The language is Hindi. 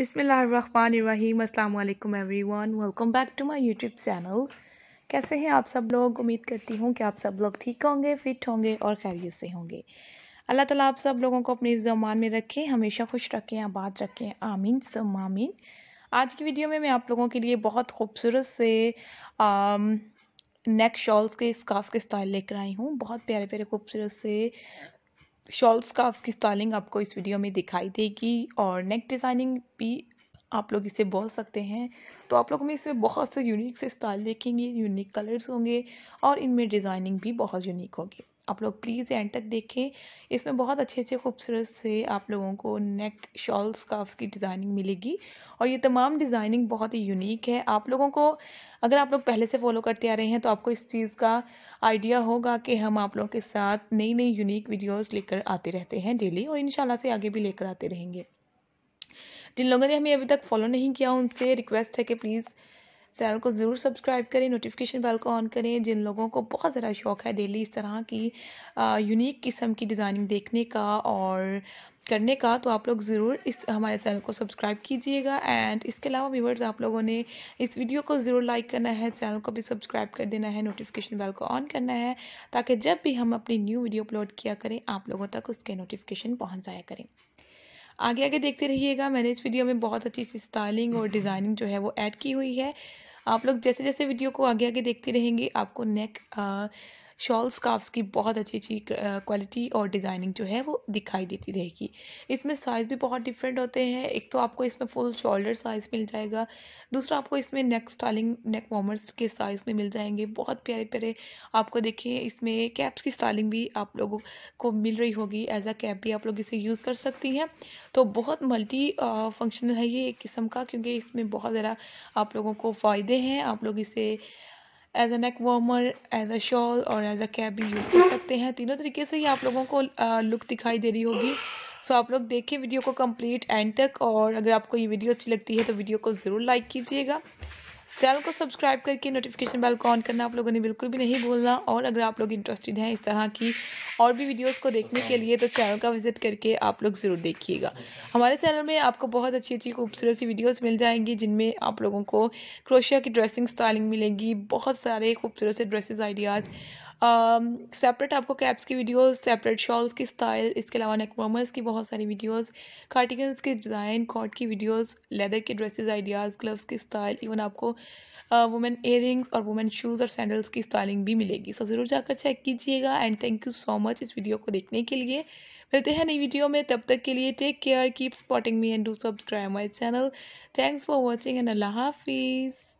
अस्सलाम अल्लाम everyone welcome back to my YouTube channel कैसे हैं आप सब लोग उम्मीद करती हूँ कि आप सब लोग ठीक होंगे फिट होंगे और खैरियत से होंगे अल्लाह ताला आप सब लोगों को अपने जमान में रखें हमेशा खुश रखें आबाद रखें आमीन सम आमीन आज की वीडियो में मैं आप लोगों के लिए बहुत खूबसूरत से आम, नेक शॉल्स के स्काफ के स्टाइल लेकर आई हूँ बहुत प्यारे प्यारे खूबसूरत से शॉल स्काफ्स की स्टाइलिंग आपको इस वीडियो में दिखाई देगी और नेक डिज़ाइनिंग भी आप लोग इसे बोल सकते हैं तो आप लोग में इसमें बहुत से यूनिक से स्टाइल देखेंगे यूनिक कलर्स होंगे और इनमें डिज़ाइनिंग भी बहुत यूनिक होगी आप लोग प्लीज़ एंड तक देखें इसमें बहुत अच्छे अच्छे खूबसूरत से आप लोगों को नेक शॉल स्काफ्स की डिज़ाइनिंग मिलेगी और ये तमाम डिज़ाइनिंग बहुत ही यूनिक है आप लोगों को अगर आप लोग पहले से फॉलो करते आ रहे हैं तो आपको इस चीज़ का आइडिया होगा कि हम आप लोगों के साथ नई नई यूनिक वीडियोज़ लेकर आते रहते हैं डेली और इन से आगे भी लेकर आते रहेंगे जिन लोगों ने हमें अभी तक फॉलो नहीं किया उनसे रिक्वेस्ट है कि प्लीज़ चैनल को ज़रूर सब्सक्राइब करें नोटिफिकेशन बेल को ऑन करें जिन लोगों को बहुत ज़रा शौक़ है डेली इस तरह की यूनिक किस्म की डिज़ाइनिंग देखने का और करने का तो आप लोग ज़रूर इस हमारे चैनल को सब्सक्राइब कीजिएगा एंड इसके अलावा व्यूवर्स आप लोगों ने इस वीडियो को ज़रूर लाइक करना है चैनल को भी सब्सक्राइब कर देना है नोटिफिकेशन बेल को ऑन करना है ताकि जब भी हम अपनी न्यू वीडियो अपलोड किया करें आप लोगों तक उसके नोटिफिकेशन पहुँच जाया करें आगे आगे देखते रहिएगा मैंने इस वीडियो में बहुत अच्छी सी स्टाइलिंग और डिज़ाइनिंग जो है वो ऐड की हुई है आप लोग जैसे जैसे वीडियो को आगे आगे देखते रहेंगे आपको नेक शॉल स्काफ्स की बहुत अच्छी अच्छी क्वालिटी और डिज़ाइनिंग जो है वो दिखाई देती रहेगी इसमें साइज़ भी बहुत डिफरेंट होते हैं एक तो आपको इसमें फुल शोल्डर साइज़ मिल जाएगा दूसरा आपको इसमें नेक स्टाइलिंग नेक वॉमर्स के साइज़ में मिल जाएंगे बहुत प्यारे प्यारे आपको देखिए इसमें कैप्स की स्टाइलिंग भी आप लोगों को मिल रही होगी एज अ कैप भी आप लोग इसे यूज़ कर सकती हैं तो बहुत मल्टी फंक्शनल है ये एक किस्म का क्योंकि इसमें बहुत ज़रा आप लोगों को फ़ायदे हैं आप लोग इसे as a neck warmer as a shawl और एज अ कैप भी यूज़ कर सकते हैं तीनों तरीके से ही आप लोगों को लुक दिखाई दे रही होगी सो so, आप लोग देखें वीडियो को कंप्लीट एंड तक और अगर आपको ये वीडियो अच्छी लगती है तो वीडियो को ज़रूर लाइक कीजिएगा चैनल को सब्सक्राइब करके नोटिफिकेशन बेल को ऑन करना आप लोगों ने बिल्कुल भी नहीं भूलना और अगर आप लोग इंटरेस्टेड हैं इस तरह की और भी वीडियोस को देखने के लिए तो चैनल का विजिट करके आप लोग ज़रूर देखिएगा हमारे चैनल में आपको बहुत अच्छी अच्छी खूबसूरत सी वीडियोस मिल जाएंगी जिनमें आप लोगों को क्रोशिया की ड्रेसिंग स्टाइलिंग मिलेगी बहुत सारे खूबसूरत से ड्रेसेज आइडियाज़ सेपरेट um, आपको कैप्स की वीडियोस सेपरेट शॉल्स की स्टाइल इसके अलावा नेकवर्मर्स की बहुत सारी वीडियोस कार्टिकल्स के डिज़ाइन कॉट की वीडियोस लेदर के ड्रेसेस आइडियाज़ ग्लव्स की स्टाइल इवन आपको वुमेन uh, इयर और वुमेन शूज़ और सैंडल्स की स्टाइलिंग भी मिलेगी सो ज़रूर जाकर चेक कीजिएगा and thank you so much इस वीडियो को देखने के लिए मिलते हैं नई वीडियो में तब तक के लिए take care keep spotting me and do subscribe my channel thanks for watching and अल्लाह हाफिज़